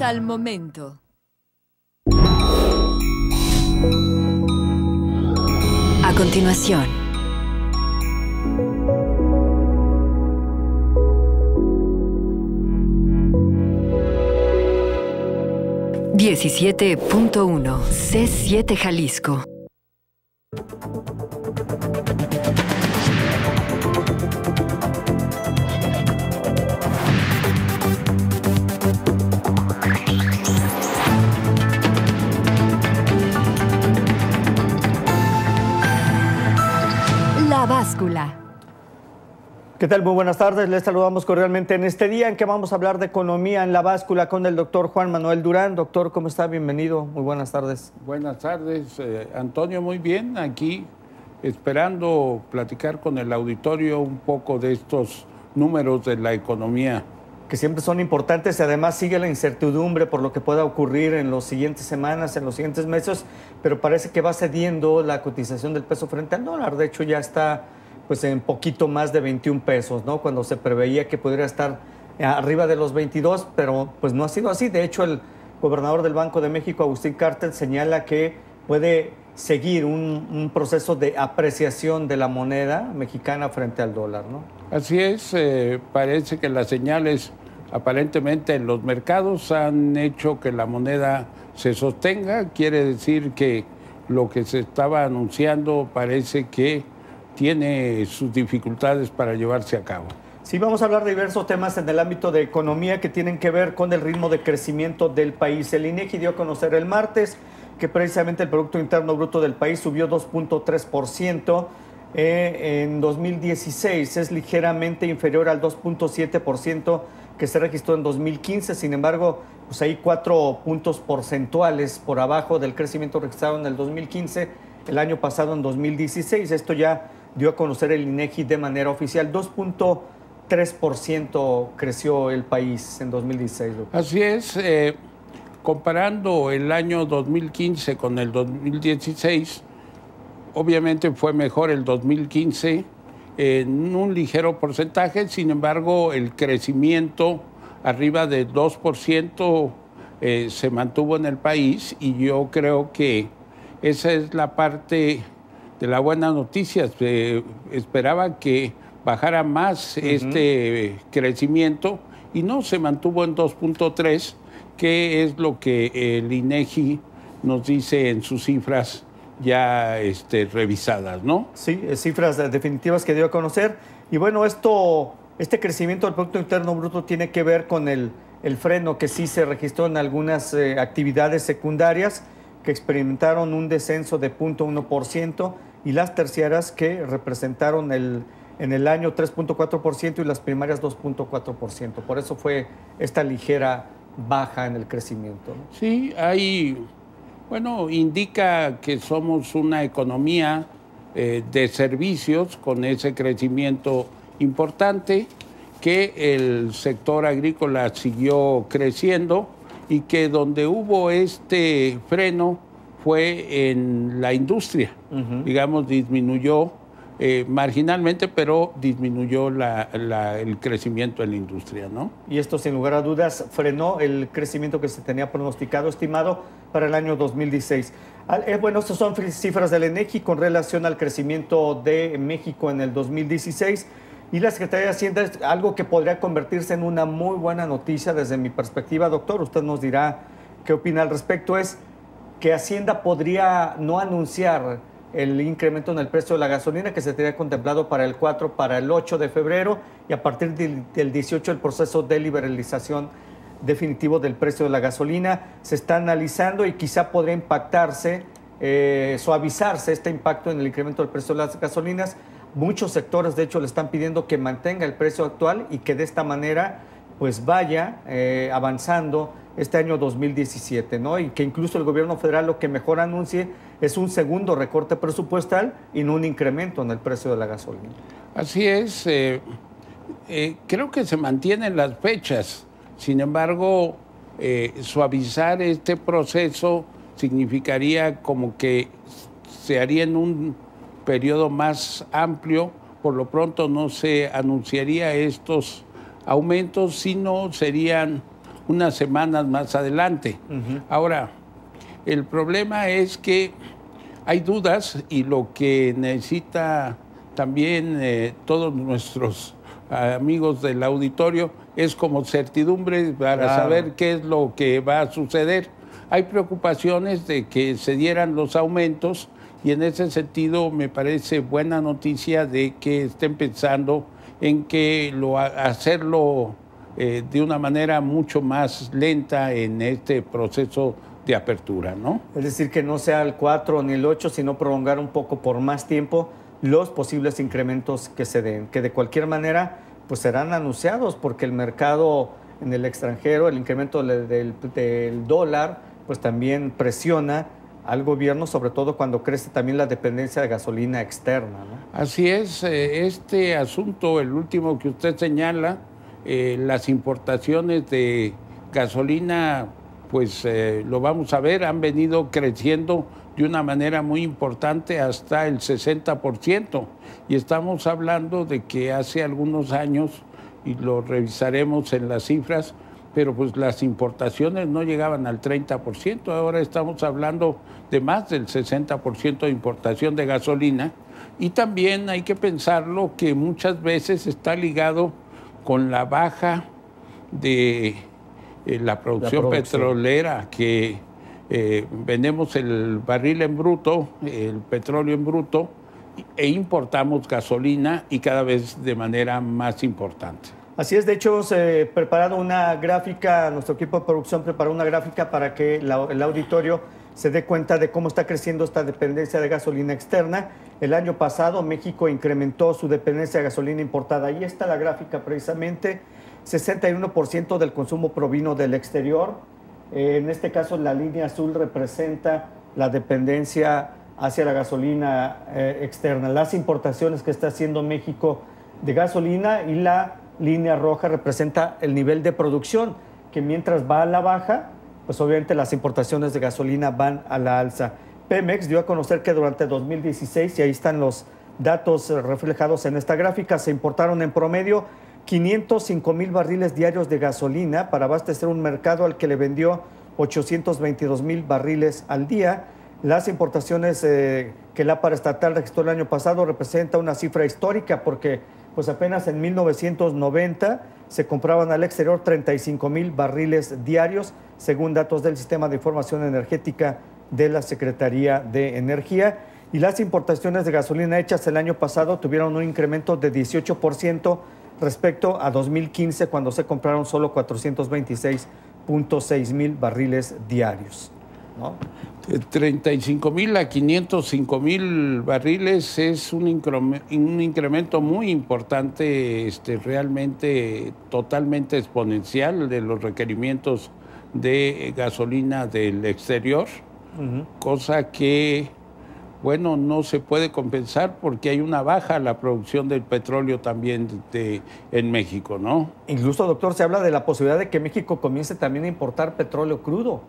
al momento A continuación 17.1 C7 Jalisco ¿Qué tal? Muy buenas tardes. Les saludamos cordialmente en este día en que vamos a hablar de economía en la báscula con el doctor Juan Manuel Durán. Doctor, ¿cómo está? Bienvenido. Muy buenas tardes. Buenas tardes, eh, Antonio. Muy bien, aquí esperando platicar con el auditorio un poco de estos números de la economía. Que siempre son importantes y además sigue la incertidumbre por lo que pueda ocurrir en las siguientes semanas, en los siguientes meses, pero parece que va cediendo la cotización del peso frente al dólar. De hecho, ya está pues en poquito más de 21 pesos, ¿no? Cuando se preveía que podría estar eh, arriba de los 22, pero pues no ha sido así. De hecho, el gobernador del Banco de México, Agustín Cartel, señala que puede seguir un, proceso de apreciación de la moneda mexicana frente al dólar, ¿no? Así es, eh, parece que las señales aparentemente en los mercados han hecho que la moneda se sostenga, quiere decir que lo que se estaba anunciando parece que tiene sus dificultades para llevarse a cabo. Sí, vamos a hablar de diversos temas en el ámbito de economía que tienen que ver con el ritmo de crecimiento del país. El INEGI dio a conocer el martes que precisamente el Producto Interno Bruto del país subió 2.3% eh, en 2016. Es ligeramente inferior al 2.7% que se registró en 2015. Sin embargo, pues hay cuatro puntos porcentuales por abajo del crecimiento registrado en el 2015, el año pasado en 2016. Esto ya dio a conocer el INEGI de manera oficial. 2.3% creció el país en 2016. Así es. Eh, comparando el año 2015 con el 2016, obviamente fue mejor el 2015 en un ligero porcentaje, sin embargo el crecimiento arriba de 2% eh, se mantuvo en el país y yo creo que esa es la parte de la buena noticia. esperaban esperaba que bajara más este crecimiento y no, se mantuvo en 2.3, que es lo que el INEGI nos dice en sus cifras ya este, revisadas, ¿no? Sí, eh, cifras definitivas que dio a conocer. Y bueno, esto, este crecimiento del Producto Interno Bruto tiene que ver con el, freno que sí se registró en algunas eh, actividades secundarias que experimentaron un descenso de 0.1% y las terciarias que representaron el, en el año 3.4% y las primarias 2.4%. Por eso fue esta ligera baja en el crecimiento. Sí, ahí, bueno, indica que somos una economía eh, de servicios con ese crecimiento importante, que el sector agrícola siguió creciendo y que donde hubo este freno, fue en la industria. Digamos, disminuyó eh, marginalmente, pero disminuyó el crecimiento en la industria, ¿no? Y esto, sin lugar a dudas, frenó el crecimiento que se tenía pronosticado, estimado, para el año 2016. Ah, eh, bueno, estas son cifras del ENEGI con relación al crecimiento de México en el 2016. Y la Secretaría de Hacienda es algo que podría convertirse en una muy buena noticia desde mi perspectiva, doctor. Usted nos dirá qué opina al respecto. Es que Hacienda podría no anunciar el incremento en el precio de la gasolina que se tenía contemplado para el 4, para el 8 de febrero y a partir del 18 el proceso de liberalización definitivo del precio de la gasolina se está analizando y quizá podría impactarse, eh, suavizarse este impacto en el incremento del precio de las gasolinas. Muchos sectores, de hecho, le están pidiendo que mantenga el precio actual y que de esta manera pues vaya eh, avanzando este año 2017, ¿no? Y que incluso el gobierno federal lo que mejor anuncie es un segundo recorte presupuestal y no un incremento en el precio de la gasolina. Así es, eh, eh, creo que se mantienen las fechas, sin embargo, suavizar este proceso significaría como que se haría en un periodo más amplio, por lo pronto no se anunciaría estos aumentos, no serían unas semanas más adelante. Ahora, el problema es que hay dudas y lo que necesita también eh, todos nuestros amigos del auditorio es como certidumbre para saber qué es lo que va a suceder. Hay preocupaciones de que se dieran los aumentos y en ese sentido me parece buena noticia de que estén pensando en que hacerlo eh, de una manera mucho más lenta en este proceso de apertura, ¿no? Es decir, que no sea el 4 ni el 8, sino prolongar un poco por más tiempo los posibles incrementos que se den, que de cualquier manera pues serán anunciados porque el mercado en el extranjero, el incremento del dólar, pues también presiona al gobierno, sobre todo cuando crece también la dependencia de gasolina externa. Así es, eh, este asunto, el último que usted señala, eh, las importaciones de gasolina, pues eh, lo vamos a ver, han venido creciendo de una manera muy importante hasta el 60%. Y estamos hablando de que hace algunos años, y lo revisaremos en las cifras, pero pues las importaciones no llegaban al 30%, ahora estamos hablando de más del 60% de importación de gasolina y también hay que pensarlo que muchas veces está ligado con la baja de eh, la, producción petrolera que eh, vendemos el barril en bruto, el petróleo en bruto e importamos gasolina y cada vez de manera más importante. Así es, de hecho, se eh, preparado una gráfica, nuestro equipo de producción preparó una gráfica para que el auditorio se dé cuenta de cómo está creciendo esta dependencia de gasolina externa. El año pasado México incrementó su dependencia de gasolina importada. Ahí está la gráfica precisamente. 61% del consumo provino del exterior. Eh, en este caso la línea azul representa la dependencia hacia la gasolina eh, externa, las importaciones que está haciendo México de gasolina y la línea roja representa el nivel de producción, que mientras va a la baja, pues obviamente las importaciones de gasolina van a la alza. Pemex dio a conocer que durante 2016, y ahí están los datos reflejados en esta gráfica, se importaron en promedio 505 mil barriles diarios de gasolina para abastecer un mercado al que le vendió 822 mil barriles al día. Las importaciones eh, que la paraestatal registró el año pasado representa una cifra histórica porque pues apenas en 1990 se compraban al exterior 35 mil barriles diarios, según datos del Sistema de Información Energética de la Secretaría de Energía. Y las importaciones de gasolina hechas el año pasado tuvieron un incremento de 18% respecto a 2015, cuando se compraron solo 426.6 mil barriles diarios. De eh, 35 mil a 505 mil barriles es un, un, incremento muy importante, este, realmente totalmente exponencial de los requerimientos de gasolina del exterior, cosa que, bueno, no se puede compensar porque hay una baja en la producción del petróleo también de, en México, ¿no? Incluso, doctor, se habla de la posibilidad de que México comience también a importar petróleo crudo.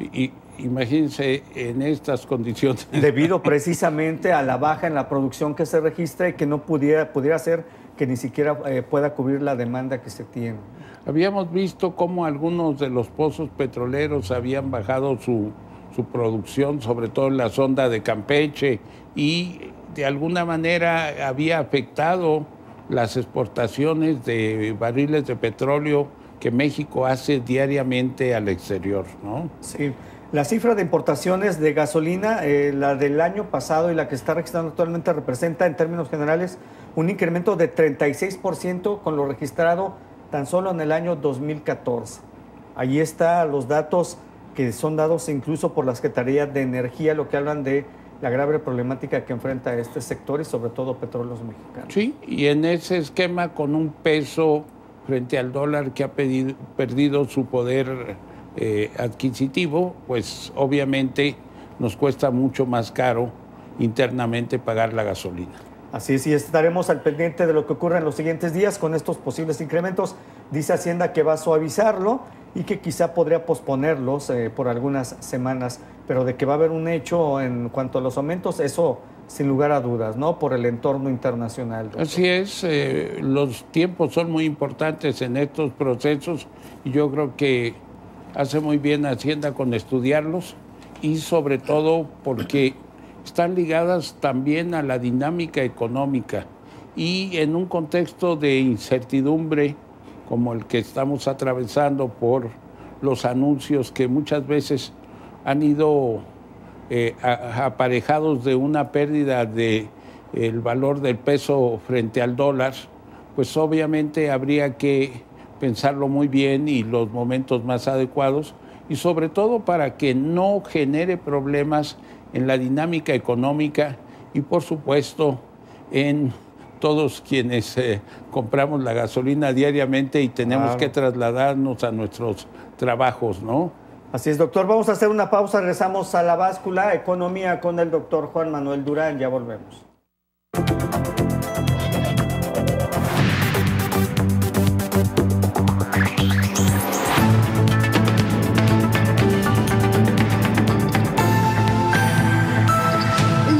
Y, imagínense en estas condiciones. Debido precisamente a la baja en la producción que se registra y que no pudiera, pudiera ser que ni siquiera eh, pueda cubrir la demanda que se tiene. Habíamos visto cómo algunos de los pozos petroleros habían bajado su, su producción, sobre todo en la sonda de Campeche, y de alguna manera había afectado las exportaciones de barriles de petróleo que México hace diariamente al exterior, ¿no? Sí. La cifra de importaciones de gasolina, eh, la del año pasado y la que está registrando actualmente, representa en términos generales un incremento de 36% con lo registrado tan solo en el año 2014. Ahí están los datos que son dados incluso por la Secretaría de Energía, lo que hablan de la grave problemática que enfrenta este sector y sobre todo petróleos mexicanos. Sí, y en ese esquema con un peso frente al dólar que ha perdido su poder eh, adquisitivo, pues obviamente nos cuesta mucho más caro internamente pagar la gasolina. Así es, y estaremos al pendiente de lo que ocurra en los siguientes días con estos posibles incrementos. Dice Hacienda que va a suavizarlo y que quizá podría posponerlos eh, por algunas semanas, pero de que va a haber un hecho en cuanto a los aumentos, eso sin lugar a dudas, ¿no? Por el entorno internacional. Así es, eh, los tiempos son muy importantes en estos procesos y yo creo que hace muy bien Hacienda con estudiarlos y sobre todo porque están ligadas también a la dinámica económica y en un contexto de incertidumbre como el que estamos atravesando por los anuncios que muchas veces han ido eh, aparejados de una pérdida del valor del peso frente al dólar, pues obviamente habría que pensarlo muy bien y los momentos más adecuados y sobre todo para que no genere problemas en la dinámica económica y por supuesto en todos quienes eh, compramos la gasolina diariamente y tenemos que trasladarnos a nuestros trabajos, ¿no? Así es, doctor. Vamos a hacer una pausa. Regresamos a la báscula Economía con el doctor Juan Manuel Durán. Ya volvemos.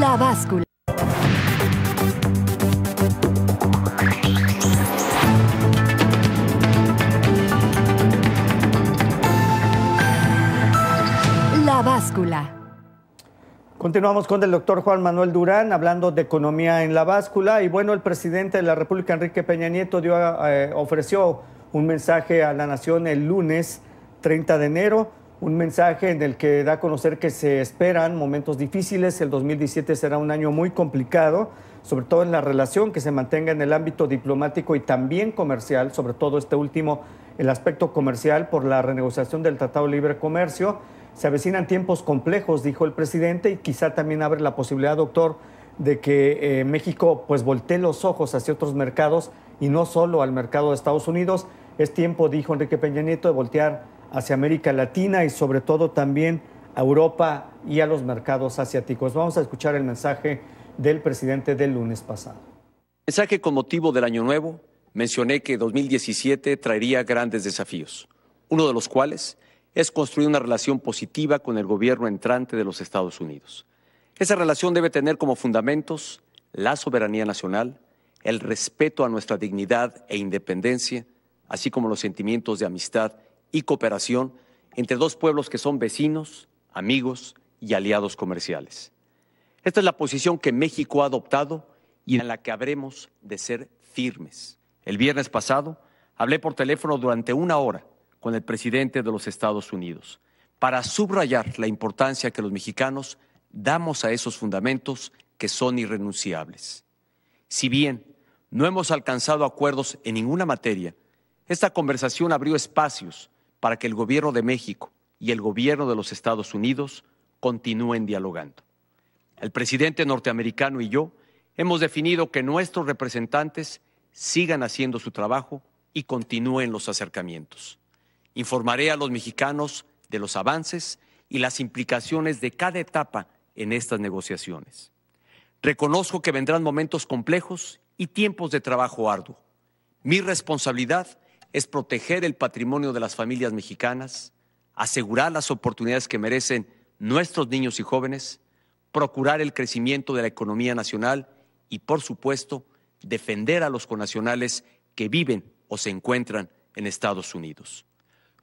La báscula. Continuamos con el doctor Juan Manuel Durán hablando de economía en la báscula. Y bueno, el presidente de la República, Enrique Peña Nieto, dio, eh, ofreció un mensaje a la nación el lunes 30 de enero, un mensaje en el que da a conocer que se esperan momentos difíciles, el 2017 será un año muy complicado, sobre todo en la relación que se mantenga en el ámbito diplomático y también comercial, sobre todo este último, el aspecto comercial por la renegociación del Tratado de Libre Comercio se avecinan tiempos complejos, dijo el presidente, y quizá también abre la posibilidad, doctor, de que eh, México pues voltee los ojos hacia otros mercados y no solo al mercado de Estados Unidos. Es tiempo, dijo Enrique Peña Nieto, de voltear hacia América Latina y sobre todo también a Europa y a los mercados asiáticos. Vamos a escuchar el mensaje del presidente del lunes pasado. Mensaje con motivo del Año Nuevo, mencioné que 2017 traería grandes desafíos, uno de los cuales es construir una relación positiva con el gobierno entrante de los Estados Unidos. Esa relación debe tener como fundamentos la soberanía nacional, el respeto a nuestra dignidad e independencia, así como los sentimientos de amistad y cooperación entre dos pueblos que son vecinos, amigos y aliados comerciales. Esta es la posición que México ha adoptado y en la que habremos de ser firmes. El viernes pasado hablé por teléfono durante una hora con el presidente de los Estados Unidos para subrayar la importancia que los mexicanos damos a esos fundamentos que son irrenunciables. Si bien no hemos alcanzado acuerdos en ninguna materia, esta conversación abrió espacios para que el Gobierno de México y el Gobierno de los Estados Unidos continúen dialogando. El presidente norteamericano y yo hemos definido que nuestros representantes sigan haciendo su trabajo y continúen los acercamientos. Informaré a los mexicanos de los avances y las implicaciones de cada etapa en estas negociaciones. Reconozco que vendrán momentos complejos y tiempos de trabajo arduo. Mi responsabilidad es proteger el patrimonio de las familias mexicanas, asegurar las oportunidades que merecen nuestros niños y jóvenes, procurar el crecimiento de la economía nacional y, por supuesto, defender a los conacionales que viven o se encuentran en Estados Unidos.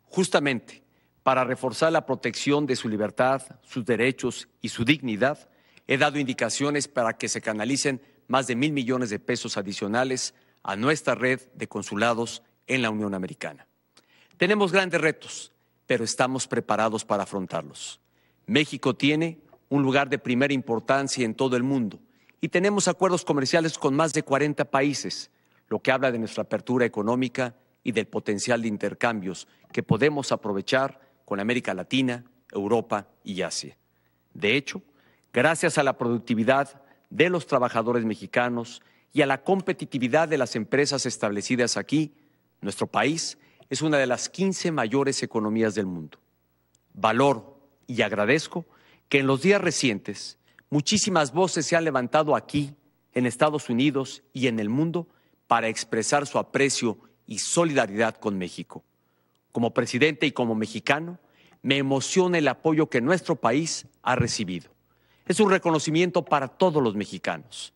Justamente para reforzar la protección de su libertad, sus derechos y su dignidad, he dado indicaciones para que se canalicen más de mil millones de pesos adicionales a nuestra red de consulados en la Unión Americana. Tenemos grandes retos, pero estamos preparados para afrontarlos. México tiene un lugar de primera importancia en todo el mundo y tenemos acuerdos comerciales con más de 40 países, lo que habla de nuestra apertura económica y del potencial de intercambios que podemos aprovechar con América Latina, Europa y Asia. De hecho, gracias a la productividad de los trabajadores mexicanos y a la competitividad de las empresas establecidas aquí, nuestro país es una de las 15 mayores economías del mundo. Valoro y agradezco que en los días recientes muchísimas voces se han levantado aquí, en Estados Unidos y en el mundo, para expresar su aprecio y solidaridad con México. Como presidente y como mexicano, me emociona el apoyo que nuestro país ha recibido. Es un reconocimiento para todos los mexicanos.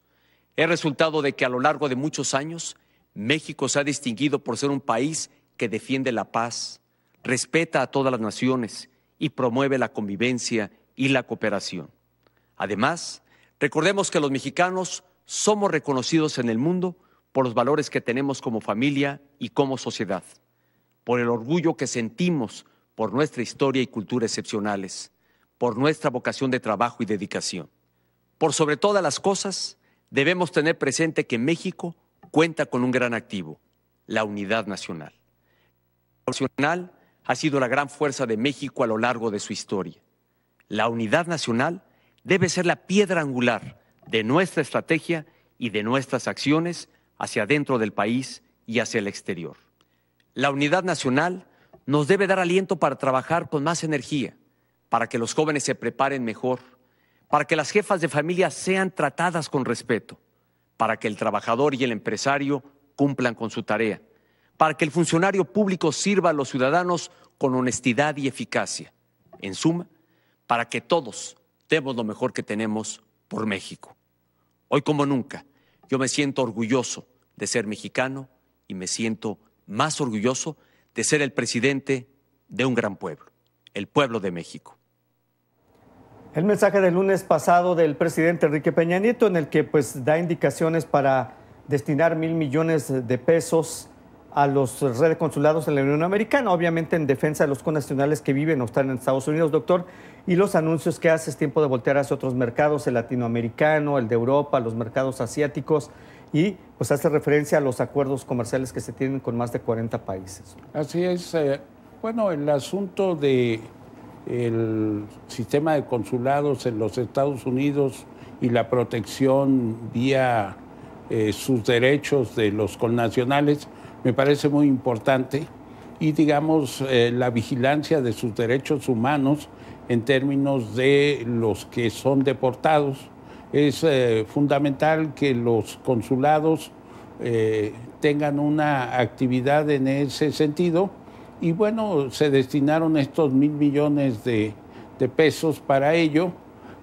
Es resultado de que a lo largo de muchos años, México se ha distinguido por ser un país que defiende la paz, respeta a todas las naciones y promueve la convivencia y la cooperación. Además, recordemos que los mexicanos somos reconocidos en el mundo por los valores que tenemos como familia y como sociedad, por el orgullo que sentimos por nuestra historia y cultura excepcionales, por nuestra vocación de trabajo y dedicación. Por sobre todas las cosas, debemos tener presente que México cuenta con un gran activo, la unidad nacional. La unidad nacional ha sido la gran fuerza de México a lo largo de su historia. La unidad nacional debe ser la piedra angular de nuestra estrategia y de nuestras acciones hacia dentro del país y hacia el exterior. La unidad nacional nos debe dar aliento para trabajar con más energía, para que los jóvenes se preparen mejor, para que las jefas de familia sean tratadas con respeto, para que el trabajador y el empresario cumplan con su tarea, para que el funcionario público sirva a los ciudadanos con honestidad y eficacia. En suma, para que todos demos lo mejor que tenemos por México. Hoy como nunca, yo me siento orgulloso de ser mexicano y me siento más orgulloso de ser el presidente de un gran pueblo, el pueblo de México. El mensaje del lunes pasado del presidente Enrique Peña Nieto en el que pues da indicaciones para destinar mil millones de pesos a los redes consulados en la Unión Americana, obviamente en defensa de los connacionales que viven o están en Estados Unidos, doctor, y los anuncios que hace es tiempo de voltear hacia otros mercados, el latinoamericano, el de Europa, los mercados asiáticos y pues hace referencia a los acuerdos comerciales que se tienen con más de 40 países. Así es. Eh, bueno, el asunto de el sistema de consulados en los Estados Unidos y la protección vía eh, sus derechos de los connacionales me parece muy importante y digamos eh, la vigilancia de sus derechos humanos en términos de los que son deportados es eh, fundamental que los consulados eh, tengan una actividad en ese sentido. Y bueno, se destinaron estos mil millones de, pesos para ello,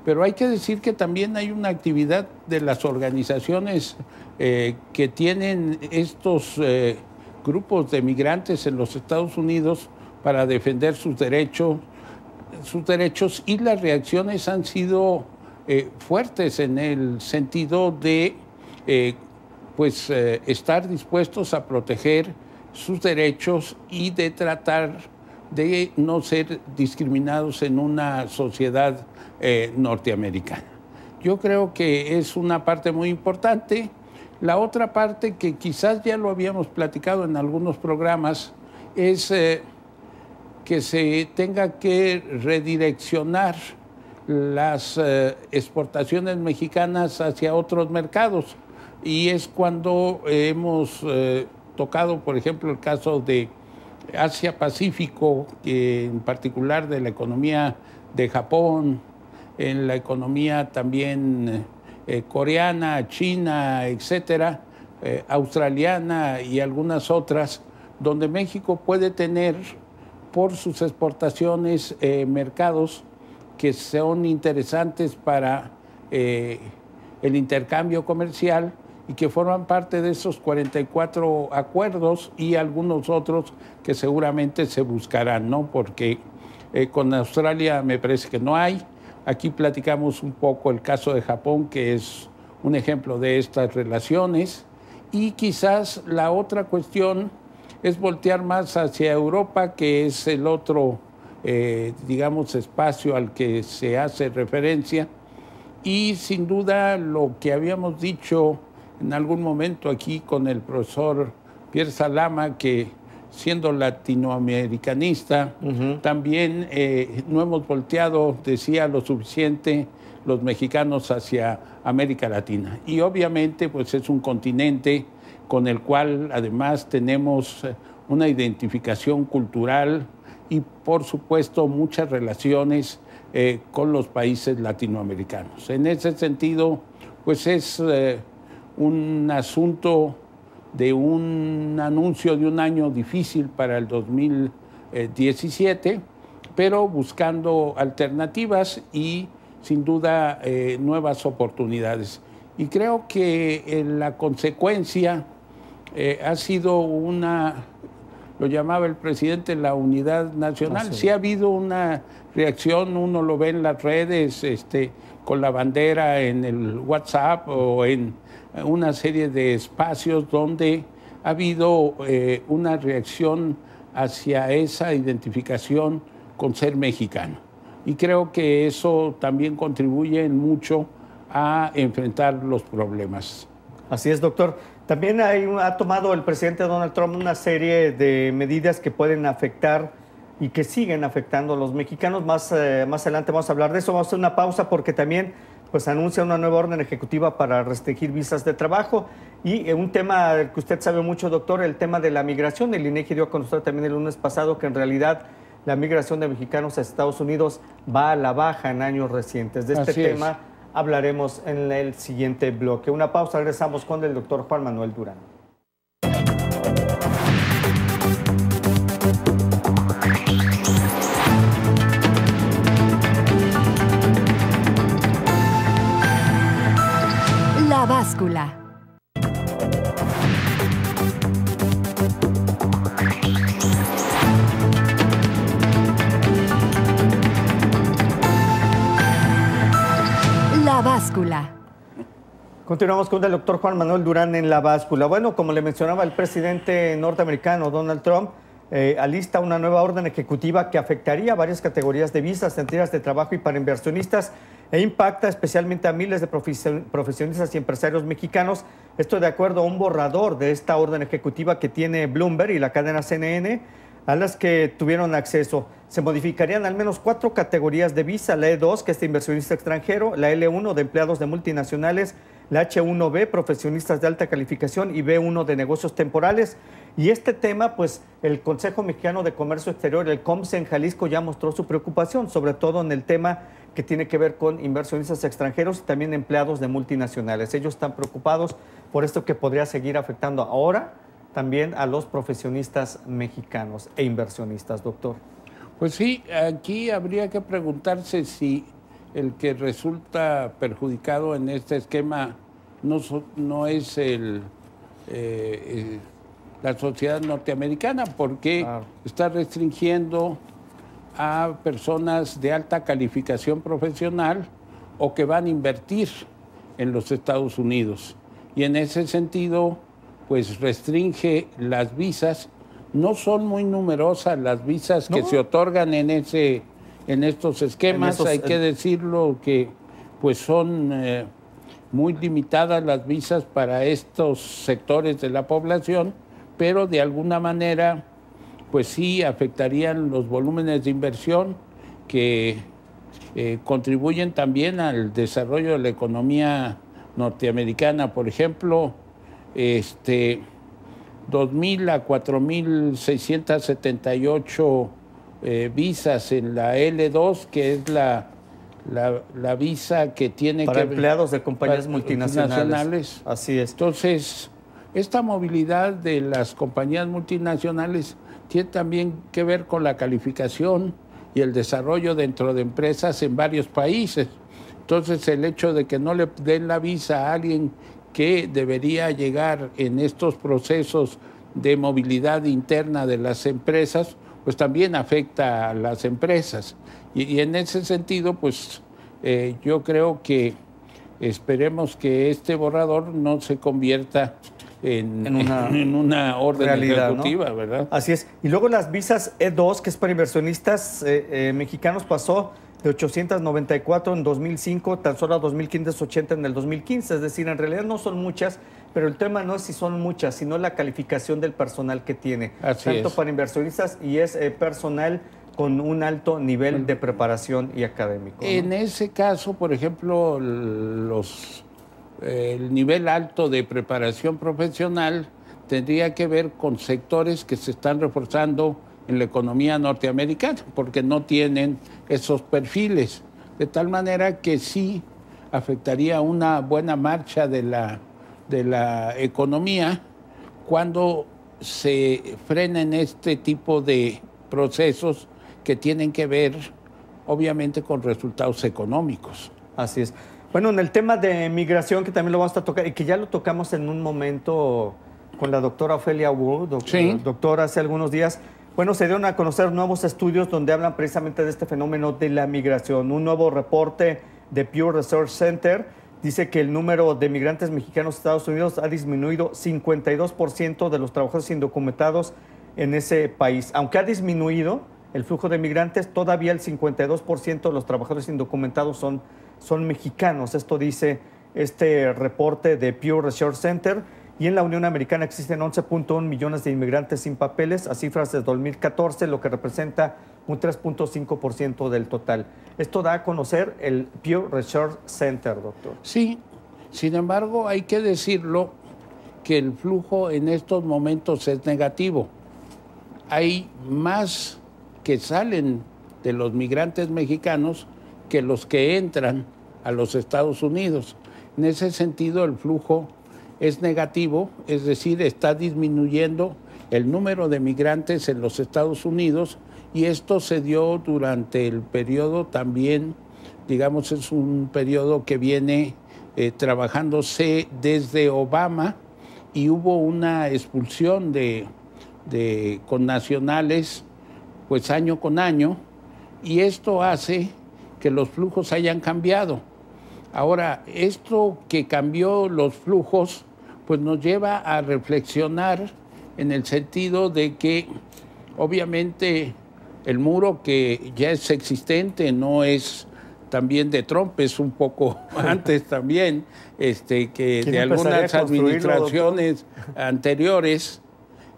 pero hay que decir que también hay una actividad de las organizaciones eh, que tienen estos grupos de migrantes en los Estados Unidos para defender sus derechos, sus derechos y las reacciones han sido eh, fuertes en el sentido de eh, pues, eh, estar dispuestos a proteger sus derechos y de tratar de no ser discriminados en una sociedad norteamericana. Yo creo que es una parte muy importante. La otra parte que quizás ya lo habíamos platicado en algunos programas es que se tenga que redireccionar las eh, exportaciones mexicanas hacia otros mercados. Y es cuando hemos eh, tocado, por ejemplo, el caso de Asia-Pacífico, en particular de la economía de Japón, en la economía también eh, coreana, china, etcétera, australiana y algunas otras, donde México puede tener por sus exportaciones mercados que son interesantes para eh, el intercambio comercial y que forman parte de esos 44 acuerdos y algunos otros que seguramente se buscarán, ¿no? Porque eh, con Australia me parece que no hay. Aquí platicamos un poco el caso de Japón, que es un ejemplo de estas relaciones. Y quizás la otra cuestión es voltear más hacia Europa, que es el otro eh, digamos, espacio al que se hace referencia. Y sin duda lo que habíamos dicho en algún momento aquí con el profesor Pierre Salama, que siendo latinoamericanista, también eh, no hemos volteado, decía, lo suficiente los mexicanos hacia América Latina. Y obviamente, pues es un continente con el cual además tenemos una identificación cultural, y por supuesto muchas relaciones eh, con los países latinoamericanos. En ese sentido, pues es eh, un asunto de un anuncio de un año difícil para el 2017, pero buscando alternativas y sin duda eh, nuevas oportunidades. Y creo que la consecuencia ha sido una lo llamaba el presidente la unidad nacional. Ah, sí ha habido una reacción, uno lo ve en las redes, este, con la bandera en el WhatsApp o en una serie de espacios donde ha habido eh, una reacción hacia esa identificación con ser mexicano. Y creo que eso también contribuye mucho a enfrentar los problemas. Así es, doctor. También ha tomado el presidente Donald Trump una serie de medidas que pueden afectar y que siguen afectando a los mexicanos. Más, eh, más adelante vamos a hablar de eso. Vamos a hacer una pausa porque también pues, anuncia una nueva orden ejecutiva para restringir visas de trabajo. Y eh, un tema que usted sabe mucho, doctor, el tema de la migración. El INEGI e dio a conocer también el lunes pasado que en realidad la migración de mexicanos a Estados Unidos va a la baja en años recientes. De este tema hablaremos en el siguiente bloque. Una pausa, regresamos con el doctor Juan Manuel Durán. Continuamos con el doctor Juan Manuel Durán en la báscula. Bueno, como le mencionaba el presidente norteamericano Donald Trump, eh, alista una nueva orden ejecutiva que afectaría varias categorías de visas, sentidas de trabajo y para inversionistas e impacta especialmente a miles de profesionistas y empresarios mexicanos. Esto de acuerdo a un borrador de esta orden ejecutiva que tiene Bloomberg y la cadena CNN a las que tuvieron acceso. Se modificarían al menos cuatro categorías de visa, la E2, que es de inversionista extranjero, la L1 de empleados de multinacionales, la H1B, profesionistas de alta calificación, y B1 de negocios temporales. Y este tema, pues el Consejo Mexicano de Comercio Exterior, el COMSE en Jalisco, ya mostró su preocupación, sobre todo en el tema que tiene que ver con inversionistas extranjeros y también empleados de multinacionales. Ellos están preocupados por esto que podría seguir afectando ahora también a los profesionistas mexicanos e inversionistas, doctor. Pues sí, aquí habría que preguntarse si el que resulta perjudicado en este esquema no, es eh, la sociedad norteamericana, porque está restringiendo a personas de alta calificación profesional o que van a invertir en los Estados Unidos. Y en ese sentido, pues restringe las visas. No son muy numerosas las visas que se otorgan en ese en estos esquemas. Hay que eh, decirlo que pues son eh, muy limitadas las visas para estos sectores de la población, pero de alguna manera pues sí afectarían los volúmenes de inversión que eh, contribuyen también al desarrollo de la economía norteamericana. Por ejemplo, este, 2.000 a 4.678 eh, visas en la L2, que es la, la, visa que tiene para que, empleados de compañías multinacionales. Así es. Entonces, esta movilidad de las compañías multinacionales tiene también que ver con la calificación y el desarrollo dentro de empresas en varios países. Entonces, el hecho de que no le den la visa a alguien que debería llegar en estos procesos de movilidad interna de las empresas, pues también afecta a las empresas. Y, en ese sentido, pues eh, yo creo que esperemos que este borrador no se convierta en, una, en una, orden ejecutiva, ¿verdad? Así es. Y luego las visas E2, que es para inversionistas eh, eh, mexicanos, pasó de 894 en 2005 tan solo a 2.580 en el 2015. Es decir, en realidad no son muchas, pero el tema no es si son muchas, sino la calificación del personal que tiene. tanto para inversionistas y es eh, personal con un alto nivel de preparación y académico. En ese caso, por ejemplo, los, eh, el nivel alto de preparación profesional tendría que ver con sectores que se están reforzando en la economía norteamericana, porque no tienen esos perfiles, de tal manera que sí afectaría una buena marcha de la de la economía cuando se frenen este tipo de procesos que tienen que ver obviamente con resultados económicos. Así es. Bueno, en el tema de migración, que también lo vamos a tocar, y que ya lo tocamos en un momento con la doctora Ofelia Wu, doctora, hace algunos días, bueno, se dieron a conocer nuevos estudios donde hablan precisamente de este fenómeno de la migración. Un nuevo reporte de Pure Research Center dice que el número de migrantes mexicanos a Estados Unidos ha disminuido 52% de los trabajadores indocumentados en ese país. Aunque ha disminuido el flujo de migrantes, todavía el 52% de los trabajadores indocumentados son, son mexicanos. Esto dice este reporte de Pew Research Center y en la Unión Americana existen 11.1 millones de inmigrantes sin papeles a cifras de 2014, lo que representa un 3.5% del total. Esto da a conocer el Pew Research Center, doctor. Sí, sin embargo, hay que decirlo que el flujo en estos momentos es negativo. Hay más que salen de los migrantes mexicanos que los que entran a los Estados Unidos. En ese sentido, el flujo es negativo, es decir, está disminuyendo el número de migrantes en los Estados Unidos y esto se dio durante el periodo también, digamos, es un periodo que viene eh, trabajándose desde Obama y hubo una expulsión de, de connacionales pues año con año y esto hace que los flujos hayan cambiado. Ahora, esto que cambió los flujos pues nos lleva a reflexionar en el sentido de que obviamente el muro que ya es existente no es también de Trump, es un poco antes también, este, que de algunas administraciones anteriores,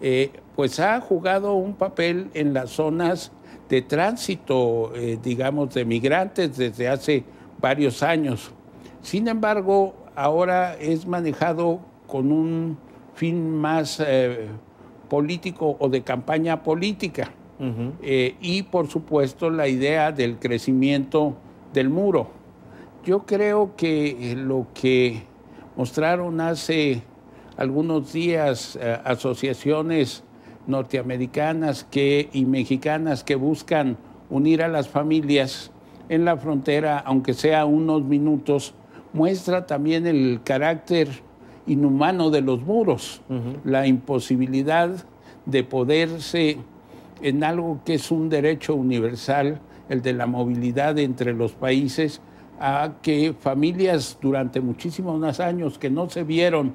eh, pues ha jugado un papel en las zonas de tránsito, eh, digamos, de migrantes desde hace varios años. Sin embargo, ahora es manejado con un fin más eh, político o de campaña política. Eh, y por supuesto la idea del crecimiento del muro. Yo creo que eh, lo que mostraron hace algunos días asociaciones norteamericanas que, y mexicanas que buscan unir a las familias en la frontera, aunque sea unos minutos, muestra también el carácter inhumano de los muros, la imposibilidad de poderse en algo que es un derecho universal, el de la movilidad entre los países, a que familias durante muchísimos años que no se vieron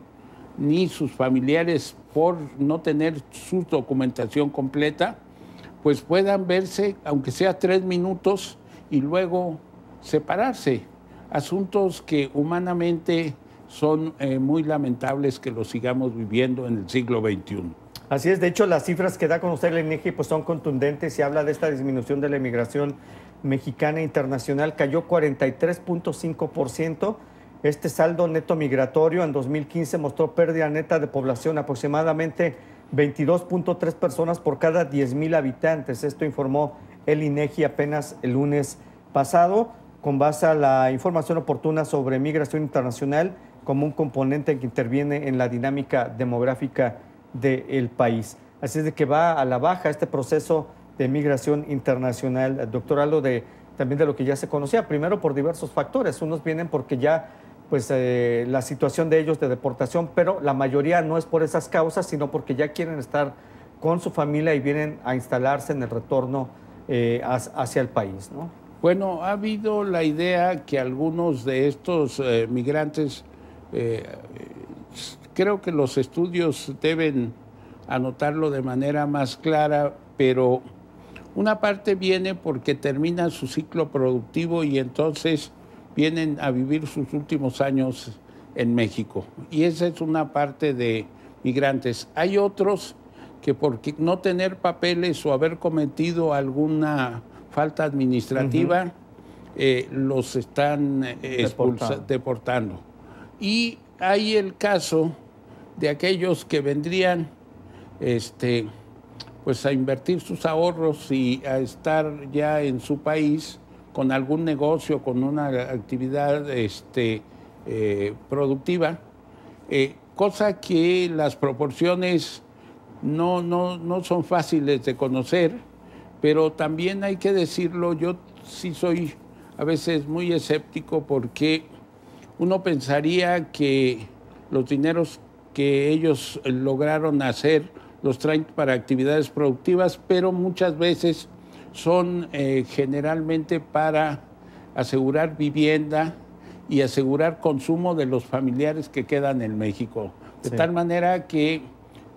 ni sus familiares por no tener su documentación completa, pues puedan verse, aunque sea tres minutos, y luego separarse. Asuntos que humanamente son eh, muy lamentables que lo sigamos viviendo en el siglo XXI. Así es, de hecho las cifras que da a conocer el INEGI pues, son contundentes y habla de esta disminución de la emigración mexicana internacional, cayó 43.5%. Este saldo neto migratorio en 2015 mostró pérdida neta de población aproximadamente 22.3 personas por cada 10.000 habitantes. Esto informó el INEGI apenas el lunes pasado con base a la información oportuna sobre migración internacional como un componente que interviene en la dinámica demográfica del país. Así es de que va a la baja este proceso de migración internacional, doctor, algo de, también de lo que ya se conocía, primero por diversos factores. Unos vienen porque ya pues eh, la situación de ellos de deportación, pero la mayoría no es por esas causas, sino porque ya quieren estar con su familia y vienen a instalarse en el retorno eh, hacia el país. Bueno, ha habido la idea que algunos de estos eh, migrantes eh, creo que los estudios deben anotarlo de manera más clara, pero una parte viene porque termina su ciclo productivo y entonces vienen a vivir sus últimos años en México. Y esa es una parte de migrantes. Hay otros que por no tener papeles o haber cometido alguna falta administrativa, eh, los están eh, deportando. Y hay el caso de aquellos que vendrían este, pues a invertir sus ahorros y a estar ya en su país con algún negocio, con una actividad este, eh, productiva, eh, cosa que las proporciones no, no son fáciles de conocer, pero también hay que decirlo, yo sí soy a veces muy escéptico porque uno pensaría que los dineros que ellos lograron hacer los traen para actividades productivas, pero muchas veces son eh, generalmente para asegurar vivienda y asegurar consumo de los familiares que quedan en México. De tal manera que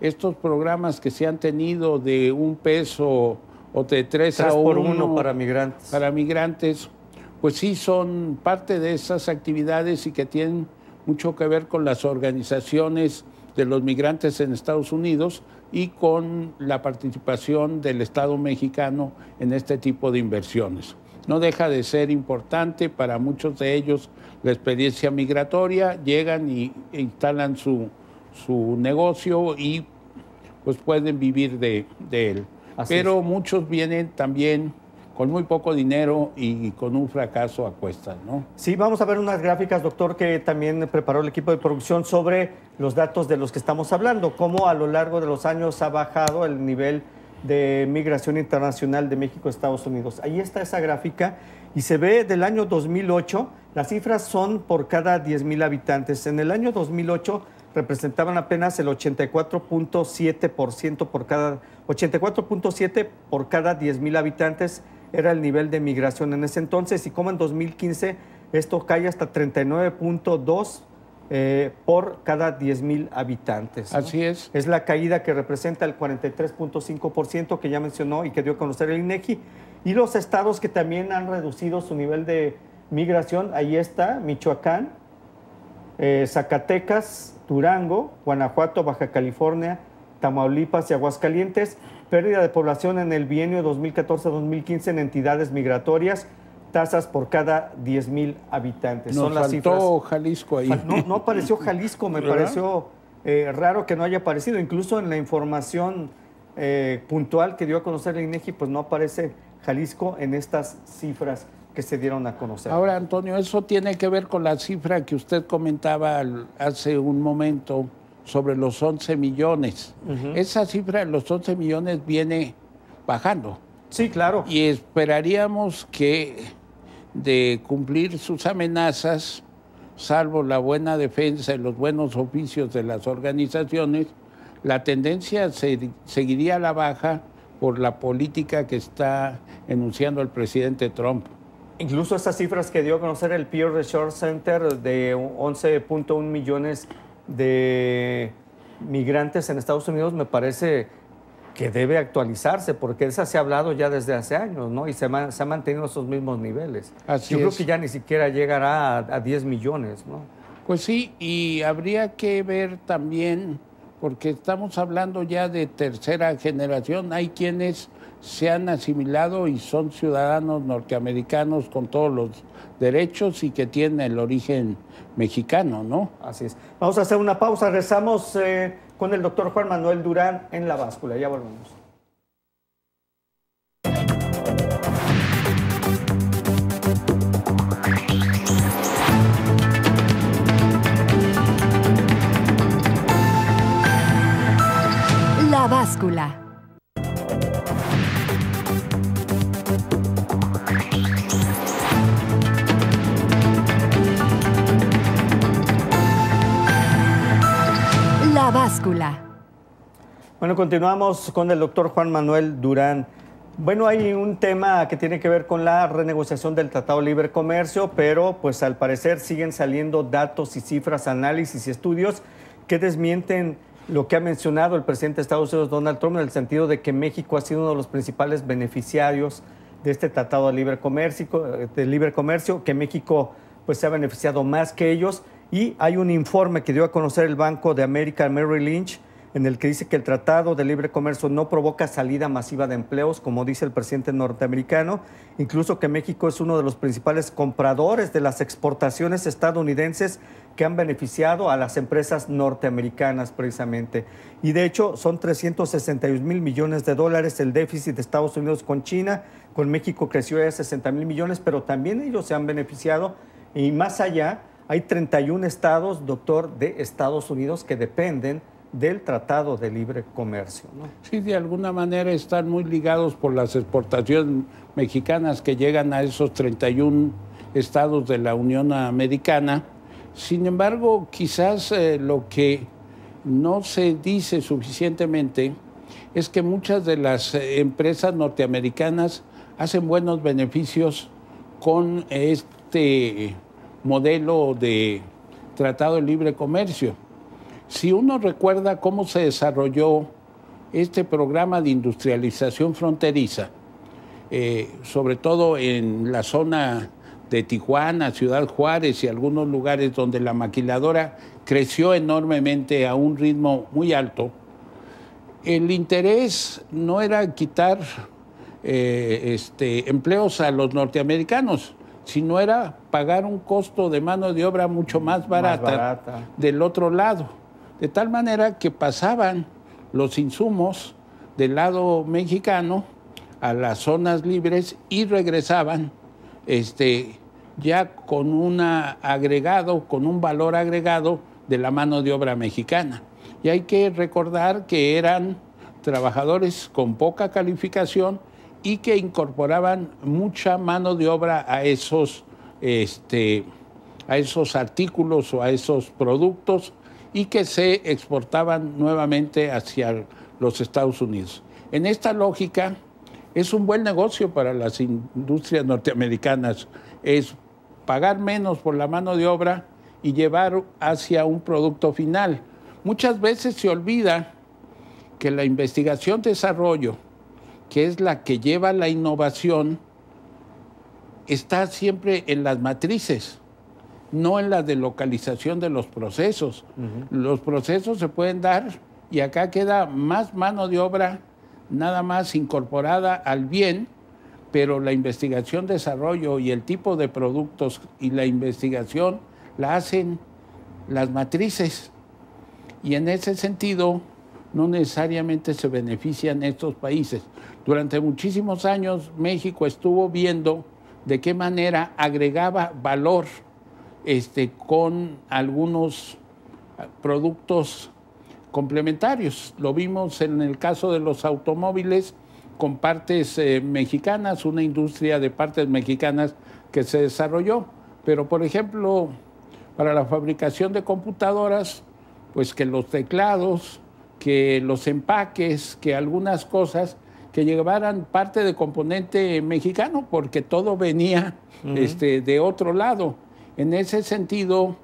estos programas que se han tenido de un peso o de tres, a por uno, para migrantes. Para migrantes pues sí son parte de esas actividades y que tienen mucho que ver con las organizaciones de los migrantes en Estados Unidos y con la participación del Estado mexicano en este tipo de inversiones. No deja de ser importante para muchos de ellos la experiencia migratoria, llegan y instalan su, negocio y pues pueden vivir de, él. Pero muchos vienen también con muy poco dinero y con un fracaso a cuestas, ¿no? Sí, vamos a ver unas gráficas, doctor, que también preparó el equipo de producción sobre los datos de los que estamos hablando, cómo a lo largo de los años ha bajado el nivel de migración internacional de México a Estados Unidos. Ahí está esa gráfica y se ve del año 2008, las cifras son por cada 10.000 habitantes. En el año 2008 representaban apenas el 84.7% por cada 84.7 por cada 10.000 habitantes era el nivel de migración en ese entonces y como en 2015 esto cae hasta 39.2 eh, por cada 10.000 habitantes. Así es. Es la caída que representa el 43.5% que ya mencionó y que dio a conocer el INEGI. E y los estados que también han reducido su nivel de migración, ahí está Michoacán, eh, Zacatecas, Durango, Guanajuato, Baja California, Tamaulipas y Aguascalientes pérdida de población en el bienio 2014-2015 en entidades migratorias, tasas por cada 10 mil habitantes. Nos faltó Jalisco ahí. No, apareció Jalisco, me pareció eh, raro que no haya aparecido. Incluso en la información eh, puntual que dio a conocer la INEGI, e pues no aparece Jalisco en estas cifras que se dieron a conocer. Ahora, Antonio, eso tiene que ver con la cifra que usted comentaba hace un momento sobre los 11 millones. Esa cifra de los 11 millones viene bajando. Sí, claro. Y esperaríamos que de cumplir sus amenazas, salvo la buena defensa y los buenos oficios de las organizaciones, la tendencia seguiría a la baja por la política que está enunciando el presidente Trump. Incluso esas cifras que dio a conocer el Peer Research Center de 11.1 millones de migrantes en Estados Unidos me parece que debe actualizarse, porque esa se ha hablado ya desde hace años, ¿no? Y se, se han mantenido esos mismos niveles. Yo creo que ya ni siquiera llegará a, a 10 millones, ¿no? Pues sí, y habría que ver también, porque estamos hablando ya de tercera generación, hay quienes se han asimilado y son ciudadanos norteamericanos con todos los derechos y que tienen el origen mexicano, ¿no? Así es. Vamos a hacer una pausa. Rezamos eh, con el doctor Juan Manuel Durán en la báscula. Ya volvemos. La báscula. báscula. Bueno, continuamos con el doctor Juan Manuel Durán. Bueno, hay un tema que tiene que ver con la renegociación del Tratado de Libre Comercio, pero pues al parecer siguen saliendo datos y cifras, análisis y estudios que desmienten lo que ha mencionado el presidente de Estados Unidos, Donald Trump, en el sentido de que México ha sido uno de los principales beneficiarios de este Tratado de Libre Comercio, de libre comercio que México pues se ha beneficiado más que ellos y hay un informe que dio a conocer el Banco de América, Merrill Lynch, en el que dice que el Tratado de Libre Comercio no provoca salida masiva de empleos, como dice el presidente norteamericano, incluso que México es uno de los principales compradores de las exportaciones estadounidenses que han beneficiado a las empresas norteamericanas precisamente. Y de hecho son 361 mil millones de dólares el déficit de Estados Unidos con China, con México creció ya 60 mil millones, pero también ellos se han beneficiado y más allá hay 31 estados, doctor, de Estados Unidos que dependen del Tratado de Libre Comercio. Sí, de alguna manera están muy ligados por las exportaciones mexicanas que llegan a esos 31 estados de la Unión Americana. Sin embargo, quizás eh, lo que no se dice suficientemente es que muchas de las eh, empresas norteamericanas hacen buenos beneficios con este modelo de Tratado de Libre Comercio. Si uno recuerda cómo se desarrolló este programa de industrialización fronteriza, eh, sobre todo en la zona de Tijuana, Ciudad Juárez y algunos lugares donde la maquiladora creció enormemente a un ritmo muy alto, el interés no era quitar eh, este, empleos a los norteamericanos, ...si no era pagar un costo de mano de obra mucho mm, más barata, del otro lado. De tal manera que pasaban los insumos del lado mexicano a las zonas libres y regresaban este, ya con un agregado, con un valor agregado de la mano de obra mexicana. Y hay que recordar que eran trabajadores con poca calificación y que incorporaban mucha mano de obra a esos, este, a esos artículos o a esos productos y que se exportaban nuevamente hacia los Estados Unidos. En esta lógica, es un buen negocio para las industrias norteamericanas, es pagar menos por la mano de obra y llevar hacia un producto final. Muchas veces se olvida que la investigación-desarrollo que es la que lleva la innovación, está siempre en las matrices, no en la delocalización de los procesos. Los procesos se pueden dar y acá queda más mano de obra nada más incorporada al bien, pero la investigación, desarrollo y el tipo de productos y la investigación la hacen las matrices. Y en ese sentido, no necesariamente se benefician estos países. Durante muchísimos años México estuvo viendo de qué manera agregaba valor este, con algunos productos complementarios. Lo vimos en el caso de los automóviles con partes eh, mexicanas, una industria de partes mexicanas que se desarrolló. Pero, por ejemplo, para la fabricación de computadoras, pues que los teclados, que los empaques, que algunas cosas que llevaran parte de componente mexicano, porque todo venía este, de otro lado. En ese sentido,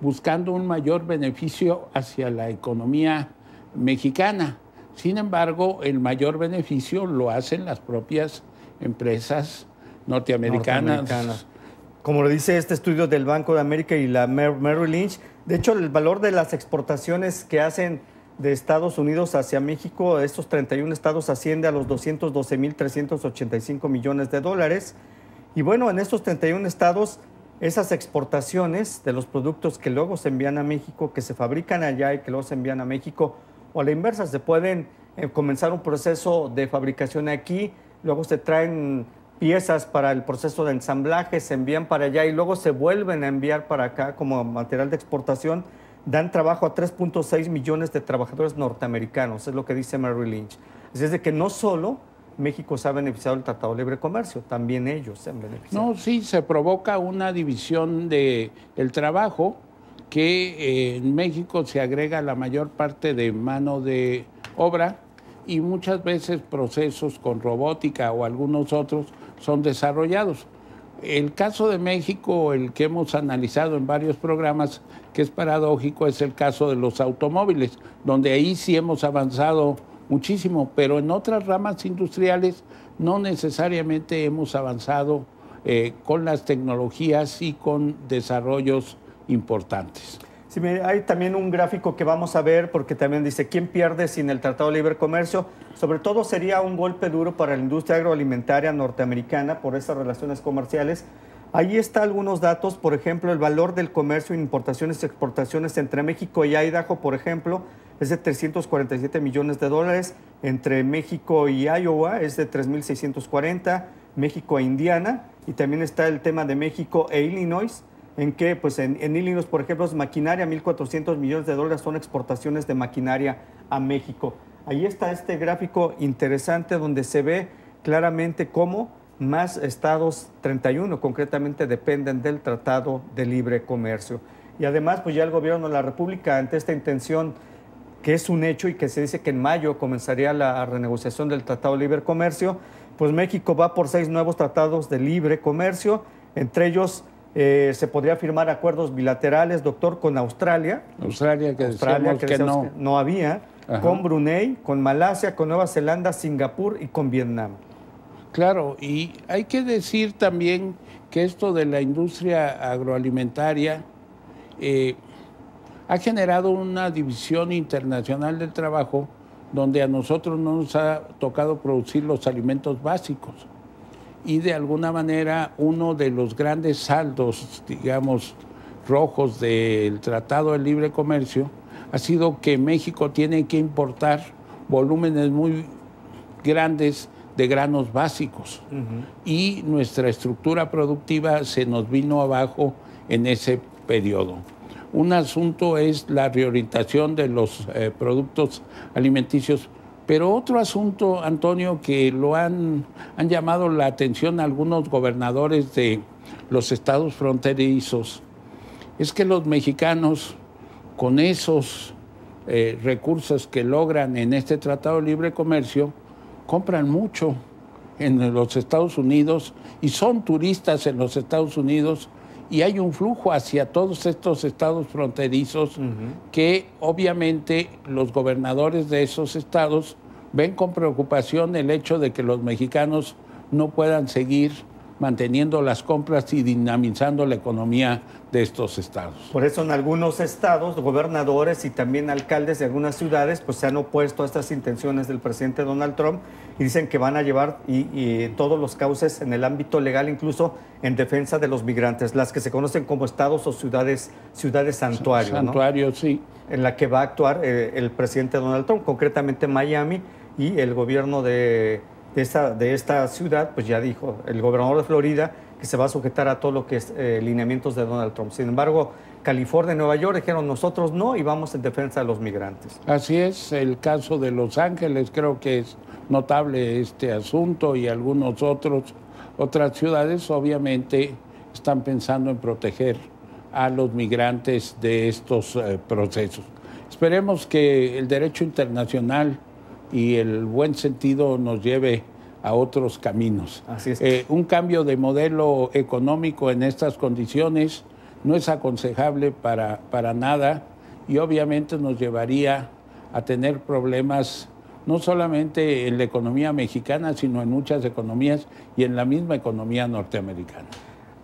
buscando un mayor beneficio hacia la economía mexicana. Sin embargo, el mayor beneficio lo hacen las propias empresas norteamericanas. norteamericanas. Como lo dice este estudio del Banco de América y la Merrill Lynch, de hecho, el valor de las exportaciones que hacen de Estados Unidos hacia México, estos 31 estados asciende a los 212.385 millones de dólares. Y bueno, en estos 31 estados, esas exportaciones de los productos que luego se envían a México, que se fabrican allá y que luego se envían a México, o a la inversa, se pueden eh, comenzar un proceso de fabricación aquí, luego se traen piezas para el proceso de ensamblaje, se envían para allá y luego se vuelven a enviar para acá como material de exportación dan trabajo a 3.6 millones de trabajadores norteamericanos, es lo que dice Mary Lynch. Es decir, que no solo México se ha beneficiado del Tratado de Libre Comercio, también ellos se han beneficiado. No, sí, se provoca una división del el trabajo que eh, en México se agrega la mayor parte de mano de obra y muchas veces procesos con robótica o algunos otros son desarrollados. El caso de México, el que hemos analizado en varios programas, que es paradójico, es el caso de los automóviles, donde ahí sí hemos avanzado muchísimo, pero en otras ramas industriales no necesariamente hemos avanzado eh, con las tecnologías y con desarrollos importantes. Sí, hay también un gráfico que vamos a ver porque también dice quién pierde sin el Tratado de Libre Comercio. Sobre todo sería un golpe duro para la industria agroalimentaria norteamericana por esas relaciones comerciales. Ahí está algunos datos, por ejemplo, el valor del comercio, importaciones y exportaciones entre México y Idaho, por ejemplo, es de 347 millones de dólares, entre México y Iowa es de 3.640, México e Indiana, y también está el tema de México e Illinois, en qué, pues en, en Illinois, por ejemplo, es maquinaria, 1.400 millones de dólares son exportaciones de maquinaria a México. Ahí está este gráfico interesante donde se ve claramente cómo más estados, 31 concretamente, dependen del Tratado de Libre Comercio. Y además, pues ya el gobierno de la República, ante esta intención que es un hecho y que se dice que en mayo comenzaría la renegociación del Tratado de Libre Comercio, pues México va por seis nuevos tratados de libre comercio, entre ellos eh, se podría firmar acuerdos bilaterales, doctor, con Australia. Australia, que, que, no. no. había. Con Brunei, con Malasia, con Nueva Zelanda, Singapur y con Vietnam. Claro, y hay que decir también que esto de la industria agroalimentaria eh, ha generado una división internacional del trabajo donde a nosotros no nos ha tocado producir los alimentos básicos y de alguna manera uno de los grandes saldos, digamos, rojos del Tratado de Libre Comercio ha sido que México tiene que importar volúmenes muy grandes de granos básicos y nuestra estructura productiva se nos vino abajo en ese periodo. Un asunto es la reorientación de los eh, productos alimenticios pero otro asunto, Antonio, que lo han, llamado la atención algunos gobernadores de los estados fronterizos, es que los mexicanos, con esos eh, recursos que logran en este Tratado de Libre Comercio, compran mucho en los Estados Unidos y son turistas en los Estados Unidos y hay un flujo hacia todos estos estados fronterizos que obviamente los gobernadores de esos estados ven con preocupación el hecho de que los mexicanos no puedan seguir manteniendo las compras y dinamizando la economía de estos estados. Por eso en algunos estados, gobernadores y también alcaldes de algunas ciudades, pues se han opuesto a estas intenciones del presidente Donald Trump y dicen que van a llevar y, todos los cauces en el ámbito legal, incluso en defensa de los migrantes, las que se conocen como estados o ciudades, ciudades santuarios. Santuario, sí. En la que va a actuar eh, el presidente Donald Trump, concretamente Miami y el gobierno de de esta, de esta ciudad, pues ya dijo el gobernador de Florida que se va a sujetar a todo lo que es eh, lineamientos de Donald Trump. Sin embargo, California y Nueva York dijeron nosotros no y vamos en defensa de los migrantes. Así es, el caso de Los Ángeles creo que es notable este asunto y algunos otros otras ciudades obviamente están pensando en proteger a los migrantes de estos eh, procesos. Esperemos que el derecho internacional y el buen sentido nos lleve a otros caminos. Eh, un cambio de modelo económico en estas condiciones no es aconsejable para, para nada y obviamente nos llevaría a tener problemas no solamente en la economía mexicana, sino en muchas economías y en la misma economía norteamericana.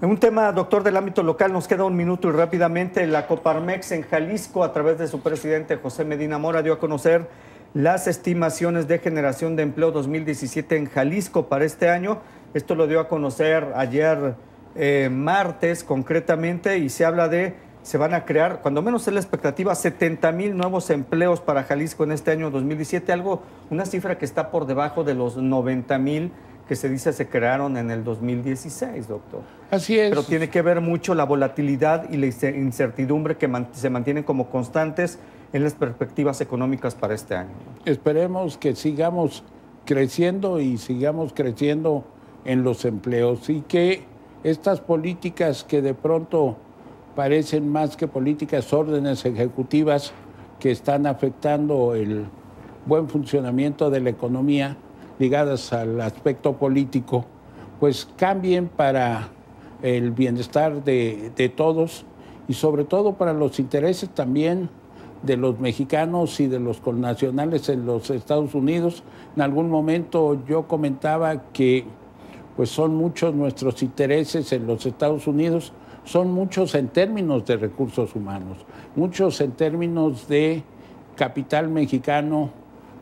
En un tema, doctor, del ámbito local, nos queda un minuto y rápidamente la Coparmex en Jalisco, a través de su presidente José Medina Mora, dio a conocer las estimaciones de generación de empleo 2017 en Jalisco para este año. Esto lo dio a conocer ayer eh, martes concretamente y se habla de, se van a crear, cuando menos es la expectativa, 70 mil nuevos empleos para Jalisco en este año 2017, algo, una cifra que está por debajo de los 90 mil que se dice se crearon en el 2016, doctor. Así es. Pero tiene que ver mucho la volatilidad y la incertidumbre que se mantienen como constantes en las perspectivas económicas para este año? Esperemos que sigamos creciendo y sigamos creciendo en los empleos y que estas políticas que de pronto parecen más que políticas, órdenes ejecutivas que están afectando el buen funcionamiento de la economía ligadas al aspecto político, pues cambien para el bienestar de, todos y sobre todo para los intereses también de los mexicanos y de los connacionales en los Estados Unidos. En algún momento yo comentaba que pues son muchos nuestros intereses en los Estados Unidos, son muchos en términos de recursos humanos, muchos en términos de capital mexicano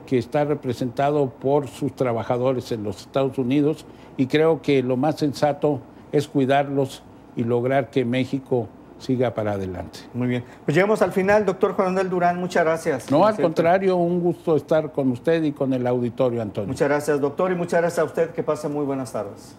que está representado por sus trabajadores en los Estados Unidos y creo que lo más sensato es cuidarlos y lograr que México siga para adelante. Muy bien. Pues llegamos al final, doctor Juan Manuel Durán, muchas gracias. No, al contrario, un gusto estar con usted y con el auditorio, Antonio. Muchas gracias, doctor, y muchas gracias a usted. Que pase muy buenas tardes.